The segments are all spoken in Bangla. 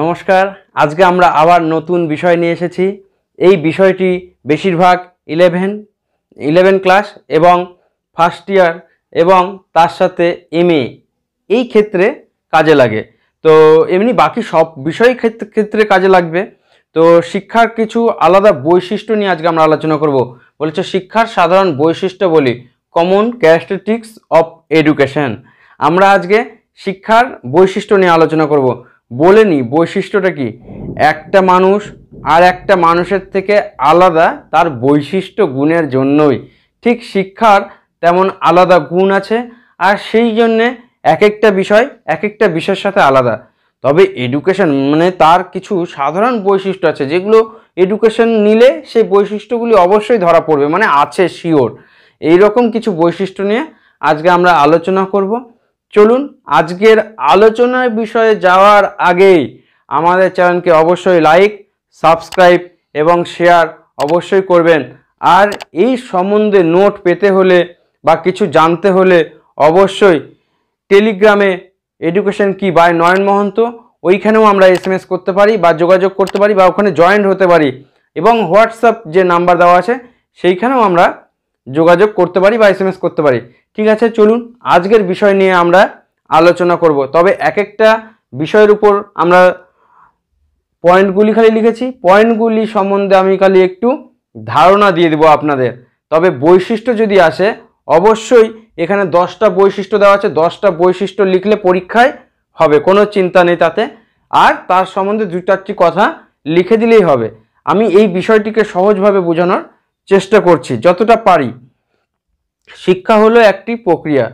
নমস্কার আজকে আমরা আবার নতুন বিষয় নিয়ে এসেছি এই বিষয়টি বেশিরভাগ ইলেভেন ইলেভেন ক্লাস এবং ফার্স্ট ইয়ার এবং তার সাথে এম এই ক্ষেত্রে কাজে লাগে তো এমনি বাকি সব বিষয় ক্ষেত্রে কাজে লাগবে তো শিক্ষার কিছু আলাদা বৈশিষ্ট্য নিয়ে আজকে আমরা আলোচনা করব বলেছে শিক্ষার সাধারণ বৈশিষ্ট্য বলি কমন ক্যারেক্টারিস্টিক্স অফ এডুকেশন আমরা আজকে শিক্ষার বৈশিষ্ট্য নিয়ে আলোচনা করব বলে নিই বৈশিষ্ট্যটা কি একটা মানুষ আর একটা মানুষের থেকে আলাদা তার বৈশিষ্ট্য গুণের জন্যই ঠিক শিক্ষার তেমন আলাদা গুণ আছে আর সেই জন্যে এক একটা বিষয় এক একটা বিষয়ের সাথে আলাদা তবে এডুকেশন মানে তার কিছু সাধারণ বৈশিষ্ট্য আছে যেগুলো এডুকেশন নিলে সেই বৈশিষ্ট্যগুলি অবশ্যই ধরা পড়বে মানে আছে শিওর এইরকম কিছু বৈশিষ্ট্য নিয়ে আজকে আমরা আলোচনা করব চলুন আজকের আলোচনার বিষয়ে যাওয়ার আগেই আমাদের চ্যানেলকে অবশ্যই লাইক সাবস্ক্রাইব এবং শেয়ার অবশ্যই করবেন আর এই সম্বন্ধে নোট পেতে হলে বা কিছু জানতে হলে অবশ্যই টেলিগ্রামে এডুকেশন কি বাই নয়ন মহন্ত ওইখানেও আমরা এস করতে পারি বা যোগাযোগ করতে পারি বা ওখানে জয়েন্ট হতে পারি এবং হোয়াটসঅ্যাপ যে নাম্বার দেওয়া আছে সেইখানেও আমরা যোগাযোগ করতে পারি বা এস করতে পারি ঠিক আছে চলুন আজকের বিষয় নিয়ে আমরা আলোচনা করব তবে এক একটা বিষয়ের উপর আমরা পয়েন্টগুলি খালি লিখেছি পয়েন্টগুলি সম্বন্ধে আমি খালি একটু ধারণা দিয়ে দেব আপনাদের তবে বৈশিষ্ট্য যদি আসে অবশ্যই এখানে দশটা বৈশিষ্ট্য দেওয়া আছে দশটা বৈশিষ্ট্য লিখলে পরীক্ষায় হবে কোনো চিন্তা নেই তাতে আর তার সম্বন্ধে দু চারটি কথা লিখে দিলেই হবে আমি এই বিষয়টিকে সহজভাবে বোঝানোর চেষ্টা করছি যতটা পারি শিক্ষা হলো একটি প্রক্রিয়া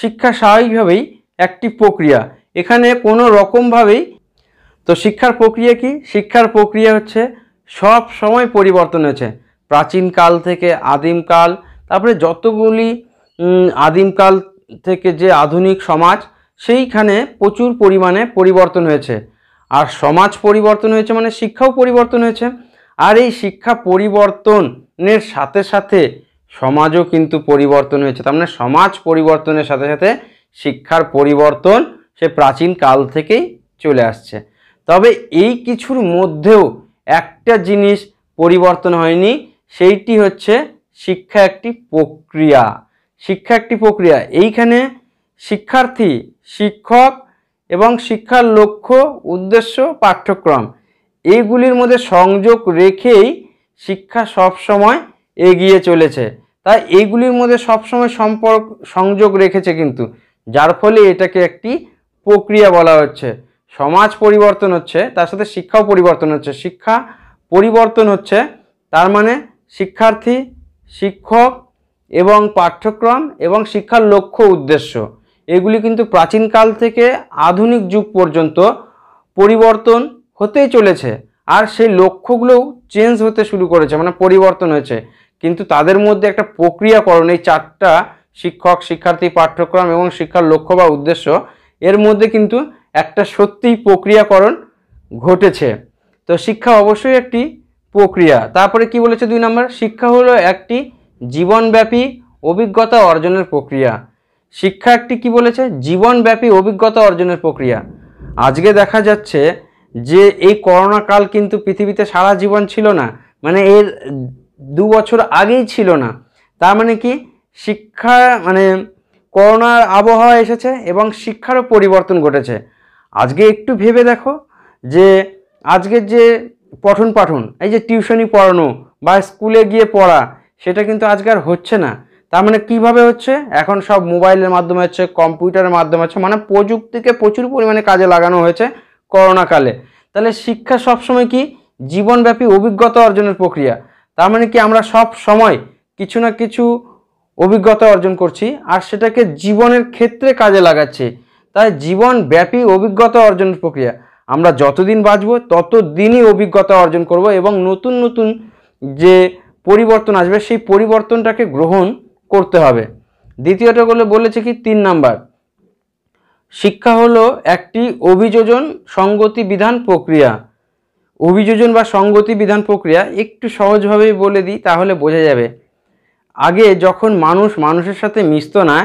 শিক্ষা স্বাভাবিকভাবেই একটি প্রক্রিয়া এখানে কোনো রকমভাবেই তো শিক্ষার প্রক্রিয়া কি শিক্ষার প্রক্রিয়া হচ্ছে সব সময় পরিবর্তন হয়েছে প্রাচীনকাল থেকে আদিমকাল তারপরে যতগুলি আদিমকাল থেকে যে আধুনিক সমাজ সেইখানে প্রচুর পরিমাণে পরিবর্তন হয়েছে আর সমাজ পরিবর্তন হয়েছে মানে শিক্ষাও পরিবর্তন হয়েছে আর এই শিক্ষা পরিবর্তনের সাথে সাথে সমাজও কিন্তু পরিবর্তন হয়েছে তার মানে সমাজ পরিবর্তনের সাথে সাথে শিক্ষার পরিবর্তন সে প্রাচীন কাল থেকেই চলে আসছে তবে এই কিছুর মধ্যেও একটা জিনিস পরিবর্তন হয়নি সেইটি হচ্ছে শিক্ষা একটি প্রক্রিয়া শিক্ষা একটি প্রক্রিয়া এইখানে শিক্ষার্থী শিক্ষক এবং শিক্ষার লক্ষ্য উদ্দেশ্য পাঠ্যক্রম এইগুলির মধ্যে সংযোগ রেখেই শিক্ষা সবসময় এগিয়ে চলেছে তাই এইগুলির মধ্যে সবসময় সম্পর্ক সংযোগ রেখেছে কিন্তু যার ফলে এটাকে একটি প্রক্রিয়া বলা হচ্ছে সমাজ পরিবর্তন হচ্ছে তার সাথে শিক্ষাও পরিবর্তন হচ্ছে শিক্ষা পরিবর্তন হচ্ছে তার মানে শিক্ষার্থী শিক্ষক এবং পাঠ্যক্রম এবং শিক্ষার লক্ষ্য উদ্দেশ্য এগুলি কিন্তু প্রাচীনকাল থেকে আধুনিক যুগ পর্যন্ত পরিবর্তন হতেই চলেছে আর সেই লক্ষ্যগুলোও চেঞ্জ হতে শুরু করেছে মানে পরিবর্তন হয়েছে কিন্তু তাদের মধ্যে একটা প্রক্রিয়াকরণ এই চারটা শিক্ষক শিক্ষার্থী পাঠ্যক্রম এবং শিক্ষার লক্ষ্য বা উদ্দেশ্য এর মধ্যে কিন্তু একটা সত্যিই প্রক্রিয়াকরণ ঘটেছে তো শিক্ষা অবশ্যই একটি প্রক্রিয়া তারপরে কি বলেছে দুই নম্বর শিক্ষা হলো একটি জীবনব্যাপী অভিজ্ঞতা অর্জনের প্রক্রিয়া শিক্ষা একটি কি বলেছে জীবনব্যাপী অভিজ্ঞতা অর্জনের প্রক্রিয়া আজকে দেখা যাচ্ছে যে এই করোনাকাল কিন্তু পৃথিবীতে সারা জীবন ছিল না মানে এর দু বছর আগেই ছিল না তার মানে কি শিক্ষা মানে করোনার আবহাওয়া এসেছে এবং শিক্ষারও পরিবর্তন ঘটেছে আজকে একটু ভেবে দেখো যে আজকের যে পঠন পাঠন এই যে টিউশনি পড়ানো বা স্কুলে গিয়ে পড়া সেটা কিন্তু আজকে আর হচ্ছে না তার মানে কীভাবে হচ্ছে এখন সব মোবাইলের মাধ্যমে হচ্ছে কম্পিউটারের মাধ্যমে হচ্ছে মানে প্রযুক্তিকে প্রচুর পরিমাণে কাজে লাগানো হয়েছে করোনাকালে তাহলে শিক্ষা সবসময় কি জীবনব্যাপী অভিজ্ঞতা অর্জনের প্রক্রিয়া তার মানে কি আমরা সব সময় কিছু না কিছু অভিজ্ঞতা অর্জন করছি আর সেটাকে জীবনের ক্ষেত্রে কাজে লাগাচ্ছি তাই জীবন ব্যাপী অভিজ্ঞতা অর্জনের প্রক্রিয়া আমরা যতদিন বাঁচব তত দিনই অভিজ্ঞতা অর্জন করব এবং নতুন নতুন যে পরিবর্তন আসবে সেই পরিবর্তনটাকে গ্রহণ করতে হবে দ্বিতীয়টা বলে বলেছে কি তিন নাম্বার শিক্ষা হলো একটি অভিযোজন সঙ্গতি বিধান প্রক্রিয়া অভিযোজন বা সঙ্গতি বিধান প্রক্রিয়া একটু সহজভাবেই বলে দিই তাহলে বোঝা যাবে আগে যখন মানুষ মানুষের সাথে মিশত না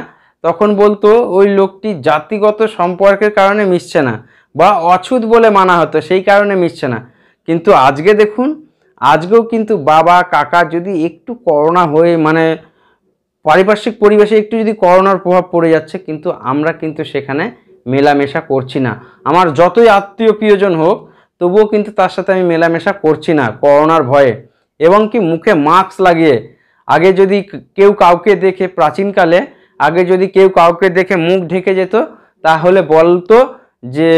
তখন বলতো ওই লোকটি জাতিগত সম্পর্কের কারণে মিশছে না বা অছুত বলে মানা হতো সেই কারণে মিশছে না কিন্তু আজকে দেখুন আজকেও কিন্তু বাবা কাকা যদি একটু করোনা হয়ে মানে পারিপার্শ্বিক পরিবেশে একটু যদি করোনার প্রভাব পড়ে যাচ্ছে কিন্তু আমরা কিন্তু সেখানে মেলামেশা করছি না আমার যতই আত্মীয় প্রিয়জন হোক তবুও কিন্তু তার সাথে আমি মেলামেশা করছি না করোনার ভয়ে এবং কি মুখে মাস্ক লাগিয়ে আগে যদি কেউ কাউকে দেখে প্রাচীনকালে আগে যদি কেউ কাউকে দেখে মুখ ঢেকে যেত তাহলে বলতো যে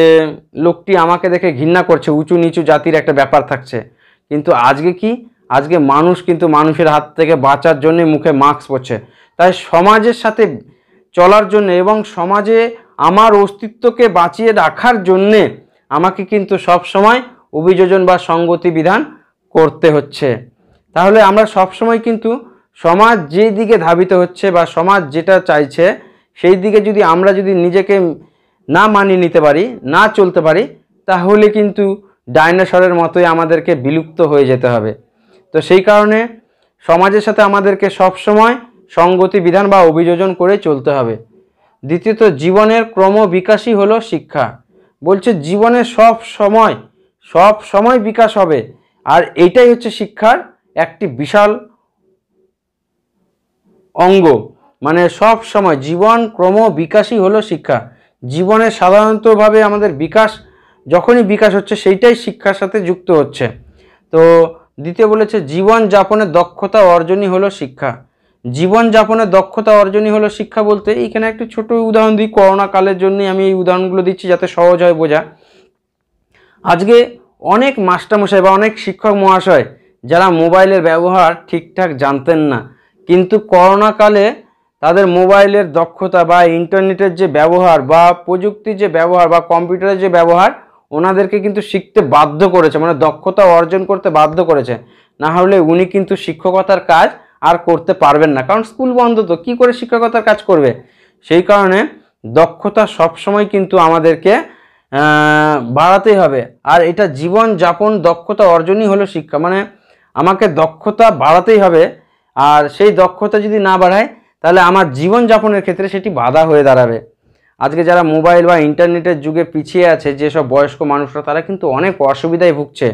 লোকটি আমাকে দেখে ঘৃণা করছে উঁচু নিচু জাতির একটা ব্যাপার থাকছে কিন্তু আজকে কি আজকে মানুষ কিন্তু মানুষের হাত থেকে বাঁচার জন্য মুখে মাস্ক পরছে তাই সমাজের সাথে চলার জন্য এবং সমাজে আমার অস্তিত্বকে বাঁচিয়ে রাখার জন্যে আমাকে কিন্তু সব সময় অভিযোজন বা সঙ্গতি বিধান করতে হচ্ছে তাহলে আমরা সব সময় কিন্তু সমাজ যে দিকে ধাবিত হচ্ছে বা সমাজ যেটা চাইছে সেই দিকে যদি আমরা যদি নিজেকে না মানিয়ে নিতে পারি না চলতে পারি তাহলে কিন্তু ডাইনোসরের মতোই আমাদেরকে বিলুপ্ত হয়ে যেতে হবে তো সেই কারণে সমাজের সাথে আমাদেরকে সবসময় সঙ্গতি বিধান বা অভিযোজন করে চলতে হবে দ্বিতীয়ত জীবনের ক্রমবিকাশই হলো শিক্ষা বলছে জীবনে সব সময় সব সময় বিকাশ হবে আর এটাই হচ্ছে শিক্ষার একটি বিশাল অঙ্গ মানে সব সময় জীবন ক্রম বিকাশই হলো শিক্ষা জীবনে সাধারণতভাবে আমাদের বিকাশ যখনই বিকাশ হচ্ছে সেইটাই শিক্ষার সাথে যুক্ত হচ্ছে তো দ্বিতীয় বলেছে জীবন যাপনের দক্ষতা অর্জনই হলো শিক্ষা জীবনযাপনের দক্ষতা অর্জনই হলো শিক্ষা বলতে এইখানে একটি ছোট উদাহরণ দিই করোনাকালের জন্যই আমি এই উদাহরণগুলো দিচ্ছি যাতে সহজ হয় বোঝা আজকে অনেক মাস্টারমশাই বা অনেক শিক্ষক মহাশয় যারা মোবাইলের ব্যবহার ঠিকঠাক জানতেন না কিন্তু করোনাকালে তাদের মোবাইলের দক্ষতা বা ইন্টারনেটের যে ব্যবহার বা প্রযুক্তির যে ব্যবহার বা কম্পিউটারের যে ব্যবহার ওনাদেরকে কিন্তু শিখতে বাধ্য করেছে মানে দক্ষতা অর্জন করতে বাধ্য করেছে না হলে উনি কিন্তু শিক্ষকতার কাজ আর করতে পারবেন না কারণ স্কুল বন্ধ তো কী করে শিক্ষকতার কাজ করবে সেই কারণে দক্ষতা সবসময় কিন্তু আমাদেরকে বাড়াতেই হবে আর এটা জীবন যাপন দক্ষতা অর্জনই হলো শিক্ষা মানে আমাকে দক্ষতা বাড়াতেই হবে আর সেই দক্ষতা যদি না বাড়ায় তাহলে আমার জীবন যাপনের ক্ষেত্রে সেটি বাধা হয়ে দাঁড়াবে আজকে যারা মোবাইল বা ইন্টারনেটের যুগে পিছিয়ে আছে যেসব বয়স্ক মানুষরা তারা কিন্তু অনেক অসুবিধায় ভুগছে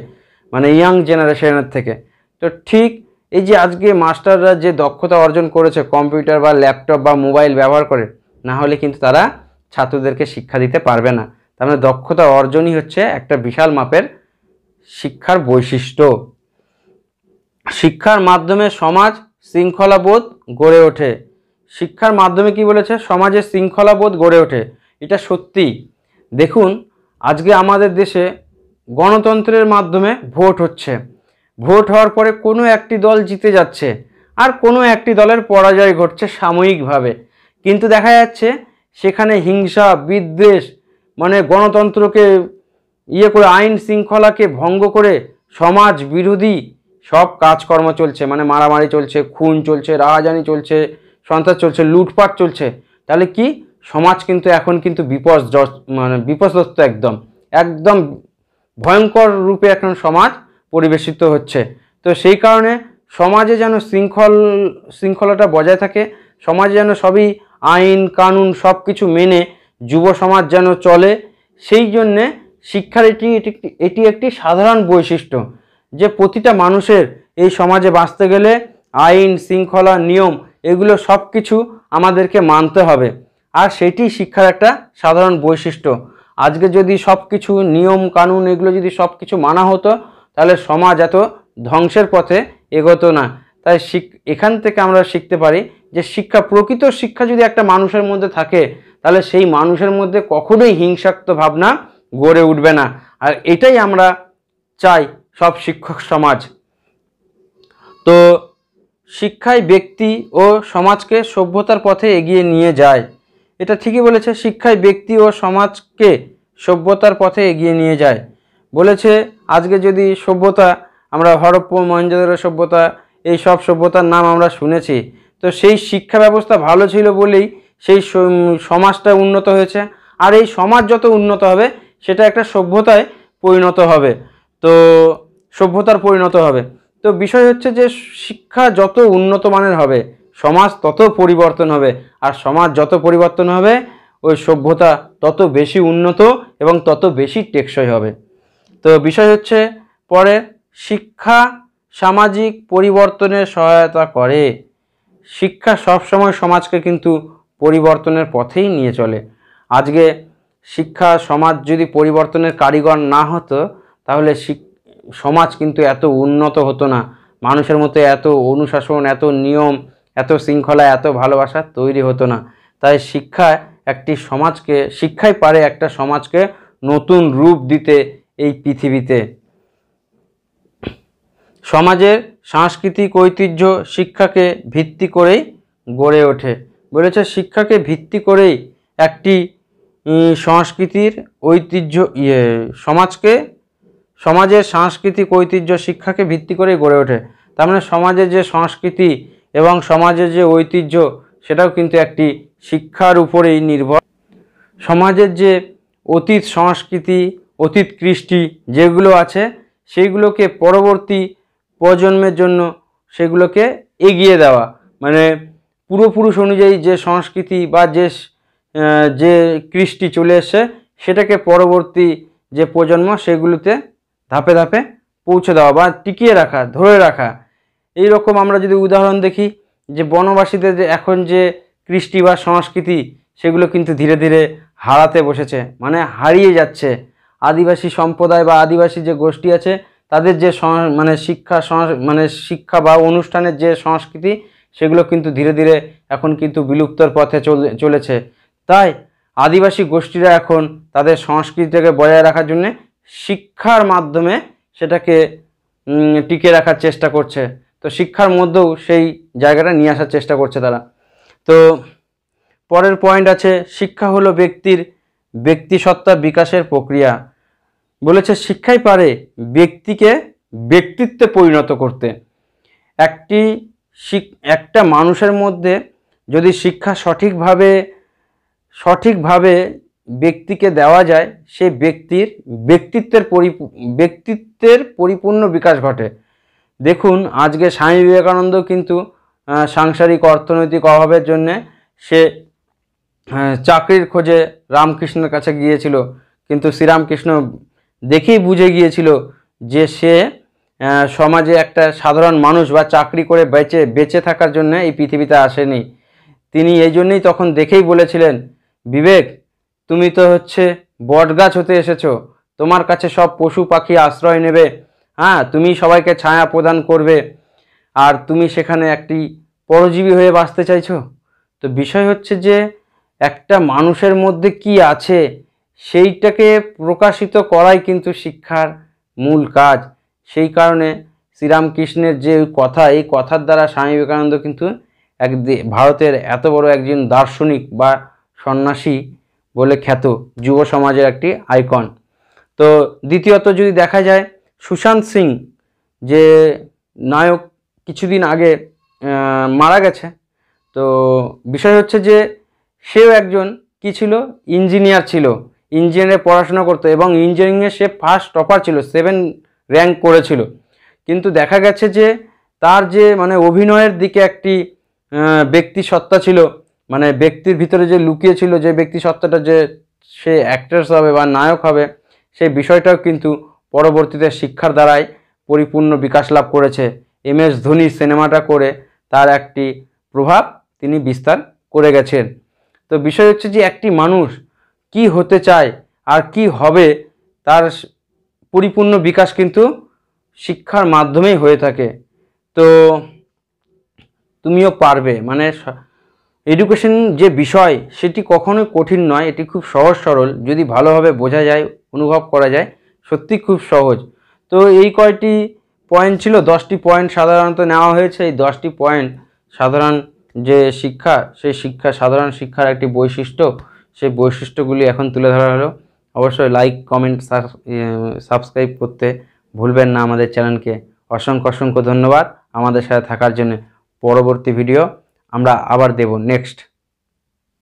মানে ইয়াং জেনারেশনের থেকে তো ঠিক এই যে আজকে মাস্টাররা যে দক্ষতা অর্জন করেছে কম্পিউটার বা ল্যাপটপ বা মোবাইল ব্যবহার করে না হলে কিন্তু তারা ছাত্রদেরকে শিক্ষা দিতে পারবে না তার মানে দক্ষতা অর্জনই হচ্ছে একটা বিশাল মাপের শিক্ষার বৈশিষ্ট্য শিক্ষার মাধ্যমে সমাজ শৃঙ্খলাবোধ গড়ে ওঠে শিক্ষার মাধ্যমে কি বলেছে সমাজের শৃঙ্খলাবোধ গড়ে ওঠে এটা সত্যি দেখুন আজকে আমাদের দেশে গণতন্ত্রের মাধ্যমে ভোট হচ্ছে ভোট হওয়ার পরে কোনো একটি দল জিতে যাচ্ছে আর কোনো একটি দলের পরাজয় ঘটছে সাময়িকভাবে কিন্তু দেখা যাচ্ছে সেখানে হিংসা বিদ্বেষ মানে গণতন্ত্রকে ইয়ে করে আইন শৃঙ্খলাকে ভঙ্গ করে সমাজ বিরোধী সব কাজকর্ম চলছে মানে মারামারি চলছে খুন চলছে রাহাজানি চলছে সন্ত্রাস চলছে লুটপাট চলছে তাহলে কি সমাজ কিন্তু এখন কিন্তু বিপদ মানে বিপদস্ত একদম একদম ভয়ঙ্কর রূপে এখন সমাজ পরিবেশিত হচ্ছে তো সেই কারণে সমাজে যেন শৃঙ্খল শৃঙ্খলাটা বজায় থাকে সমাজে যেন সবই আইন কানুন সব কিছু মেনে যুব সমাজ যেন চলে সেই জন্যে শিক্ষার এটি এটি একটি সাধারণ বৈশিষ্ট্য যে প্রতিটা মানুষের এই সমাজে বাঁচতে গেলে আইন শৃঙ্খলা নিয়ম এগুলো সব কিছু আমাদেরকে মানতে হবে আর সেটি শিক্ষার একটা সাধারণ বৈশিষ্ট্য আজকে যদি সব কিছু নিয়ম কানুন এগুলো যদি সব কিছু মানা হতো তাহলে সমাজ এত ধ্বংসের পথে এগোতো না তাই এখান থেকে আমরা শিখতে পারি যে শিক্ষা প্রকৃত শিক্ষা যদি একটা মানুষের মধ্যে থাকে তাহলে সেই মানুষের মধ্যে কখনোই হিংসাক্ত ভাবনা গড়ে উঠবে না আর এটাই আমরা চাই সব শিক্ষক সমাজ তো শিক্ষায় ব্যক্তি ও সমাজকে সভ্যতার পথে এগিয়ে নিয়ে যায় এটা ঠিকই বলেছে শিক্ষায় ব্যক্তি ও সমাজকে সভ্যতার পথে এগিয়ে নিয়ে যায় বলেছে আজকে যদি সভ্যতা আমরা হরপ্প মহেন্দ্র সভ্যতা এই সব সভ্যতার নাম আমরা শুনেছি তো সেই শিক্ষা ব্যবস্থা ভালো ছিল বলেই সেই সমাজটা উন্নত হয়েছে আর এই সমাজ যত উন্নত হবে সেটা একটা সভ্যতায় পরিণত হবে তো সভ্যতার পরিণত হবে তো বিষয় হচ্ছে যে শিক্ষা যত উন্নত মানের হবে সমাজ তত পরিবর্তন হবে আর সমাজ যত পরিবর্তন হবে ওই সভ্যতা তত বেশি উন্নত এবং তত বেশি টেকসই হবে তো বিষয় হচ্ছে পরে শিক্ষা সামাজিক পরিবর্তনের সহায়তা করে শিক্ষা সবসময় সমাজকে কিন্তু পরিবর্তনের পথেই নিয়ে চলে আজকে শিক্ষা সমাজ যদি পরিবর্তনের কারিগর না হতো তাহলে সমাজ কিন্তু এত উন্নত হতো না মানুষের মতো এত অনুশাসন এত নিয়ম এত শৃঙ্খলা এত ভালোবাসা তৈরি হতো না তাই শিক্ষা একটি সমাজকে শিক্ষাই পারে একটা সমাজকে নতুন রূপ দিতে এই পৃথিবীতে সমাজের সাংস্কৃতিক ঐতিহ্য শিক্ষাকে ভিত্তি করেই গড়ে ওঠে বলেছে শিক্ষাকে ভিত্তি করেই একটি সংস্কৃতির ঐতিহ্য ইয়ে সমাজকে সমাজের সাংস্কৃতিক ঐতিহ্য শিক্ষাকে ভিত্তি করেই গড়ে ওঠে তার মানে সমাজের যে সংস্কৃতি এবং সমাজের যে ঐতিহ্য সেটাও কিন্তু একটি শিক্ষার উপরেই নির্ভর সমাজের যে অতীত সংস্কৃতি অতীত কৃষ্টি যেগুলো আছে সেইগুলোকে পরবর্তী প্রজন্মের জন্য সেগুলোকে এগিয়ে দেওয়া মানে পূর্বপুরুষ অনুযায়ী যে সংস্কৃতি বা যে যে কৃষ্টি চলে এসছে সেটাকে পরবর্তী যে প্রজন্ম সেগুলোতে ধাপে ধাপে পৌঁছে দেওয়া বা টিকিয়ে রাখা ধরে রাখা এই রকম আমরা যদি উদাহরণ দেখি যে বনবাসীদের যে এখন যে কৃষ্টি বা সংস্কৃতি সেগুলো কিন্তু ধীরে ধীরে হারাতে বসেছে মানে হারিয়ে যাচ্ছে আদিবাসী সম্প্রদায় বা আদিবাসী যে গোষ্ঠী আছে তাদের যে মানে শিক্ষা মানে শিক্ষা বা অনুষ্ঠানের যে সংস্কৃতি সেগুলো কিন্তু ধীরে ধীরে এখন কিন্তু বিলুপ্তর পথে চলেছে তাই আদিবাসী গোষ্ঠীরা এখন তাদের সংস্কৃতিটাকে বজায় রাখার জন্য শিক্ষার মাধ্যমে সেটাকে টিকে রাখার চেষ্টা করছে তো শিক্ষার মধ্যেও সেই জায়গাটা নিয়ে আসার চেষ্টা করছে তারা তো পরের পয়েন্ট আছে শিক্ষা হলো ব্যক্তির ব্যক্তিসত্তা বিকাশের প্রক্রিয়া বলেছে শিক্ষাই পারে ব্যক্তিকে ব্যক্তিত্বে পরিণত করতে একটি একটা মানুষের মধ্যে যদি শিক্ষা সঠিকভাবে সঠিকভাবে ব্যক্তিকে দেওয়া যায় সেই ব্যক্তির ব্যক্তিত্বের পরি ব্যক্তিত্বের পরিপূর্ণ বিকাশ ঘটে দেখুন আজকে স্বামী বিবেকানন্দ কিন্তু সাংসারিক অর্থনৈতিক অভাবের জন্যে সে হ্যাঁ, চাকরির খোঁজে রামকৃষ্ণের কাছে গিয়েছিল কিন্তু শ্রীরামকৃষ্ণ দেখেই বুঝে গিয়েছিল যে সে সমাজে একটা সাধারণ মানুষ বা চাকরি করে বেঁচে বেঁচে থাকার জন্য এই পৃথিবীতে আসেনি তিনি এই জন্যই তখন দেখেই বলেছিলেন বিবেক তুমি তো হচ্ছে বটগাছ হতে এসেছো তোমার কাছে সব পশু পাখি আশ্রয় নেবে হ্যাঁ তুমি সবাইকে ছায়া প্রদান করবে আর তুমি সেখানে একটি পরজীবী হয়ে বাঁচতে চাইছো তো বিষয় হচ্ছে যে একটা মানুষের মধ্যে কি আছে সেইটাকে প্রকাশিত করাই কিন্তু শিক্ষার মূল কাজ সেই কারণে শ্রীরামকৃষ্ণের যে কথা এই কথার দ্বারা স্বামী বিবেকানন্দ কিন্তু এক ভারতের এত বড় একজন দার্শনিক বা সন্ন্যাসী বলে খ্যাত যুব সমাজের একটি আইকন তো দ্বিতীয়ত যদি দেখা যায় সুশান্ত সিং যে নায়ক কিছুদিন আগে মারা গেছে তো বিষয় হচ্ছে যে সেও একজন কি ছিল ইঞ্জিনিয়ার ছিল ইঞ্জিনিয়ারে পড়াশোনা করতো এবং ইঞ্জিনিয়ারিংয়ে সে ফার্স্ট টপার ছিল সেভেন র্যাঙ্ক করেছিল কিন্তু দেখা গেছে যে তার যে মানে অভিনয়ের দিকে একটি ব্যক্তি সত্তা ছিল মানে ব্যক্তির ভিতরে যে লুকিয়ে ছিল যে ব্যক্তি সত্তাটা যে সে অ্যাক্ট্রেস হবে বা নায়ক হবে সেই বিষয়টাও কিন্তু পরবর্তীতে শিক্ষার দ্বারাই পরিপূর্ণ বিকাশ লাভ করেছে এম এস ধোনি সিনেমাটা করে তার একটি প্রভাব তিনি বিস্তার করে গেছেন তো বিষয় হচ্ছে যে একটি মানুষ কি হতে চায় আর কি হবে তার পরিপূর্ণ বিকাশ কিন্তু শিক্ষার মাধ্যমেই হয়ে থাকে তো তুমিও পারবে মানে এডুকেশন যে বিষয় সেটি কখনোই কঠিন নয় এটি খুব সহজ সরল যদি ভালোভাবে বোঝা যায় অনুভব করা যায় সত্যি খুব সহজ তো এই কয়টি পয়েন্ট ছিল দশটি পয়েন্ট সাধারণত নেওয়া হয়েছে এই দশটি পয়েন্ট সাধারণ যে শিক্ষা সেই শিক্ষা সাধারণ শিক্ষার একটি বৈশিষ্ট্য সেই বৈশিষ্ট্যগুলি এখন তুলে ধরা হলো অবশ্যই লাইক কমেন্ট সাবস্ক্রাইব করতে ভুলবেন না আমাদের চ্যানেলকে অসংখ্য অসংখ্য ধন্যবাদ আমাদের সাথে থাকার জন্য পরবর্তী ভিডিও আমরা আবার দেব নেক্সট